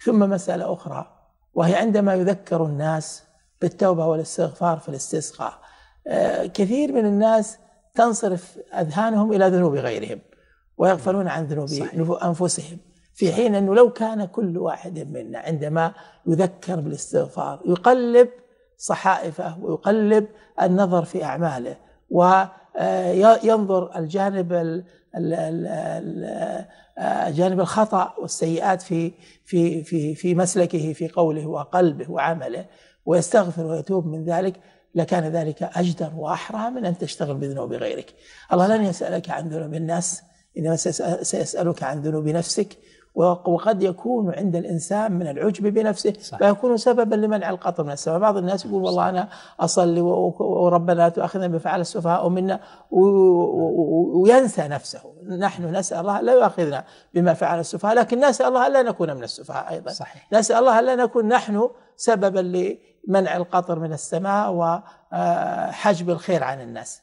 ثم مسألة أخرى وهي عندما يذكر الناس بالتوبة والاستغفار في الاستسقاء آه، كثير من الناس تنصرف أذهانهم إلى ذنوب غيرهم ويغفلون عن ذنوب أنفسهم في حين أنه لو كان كل واحد منا عندما يذكر بالاستغفار يقلب صحائفه ويقلب النظر في أعماله و آه، ينظر الجانب جانب الخطا والسيئات في في في في مسلكه في قوله وقلبه وعمله ويستغفر ويتوب من ذلك لكان ذلك اجدر واحرى من ان تشتغل بذنوب غيرك. الله لن يسالك عن ذنوب الناس انما سيسالك عن ذنوب نفسك وقد يكون عند الانسان من العجب بنفسه فيكون سببا لمنع القطر من السماء، بعض الناس يقول والله انا اصلي وربنا لا تؤاخذنا بفعل السفهاء منا وينسى نفسه، نحن نسال الله لا يؤاخذنا بما فعل السفهاء، لكن نسال الله الا نكون من السفهاء ايضا. صحيح. نسال الله الا نكون نحن سببا لمنع القطر من السماء وحجب آه، الخير عن الناس.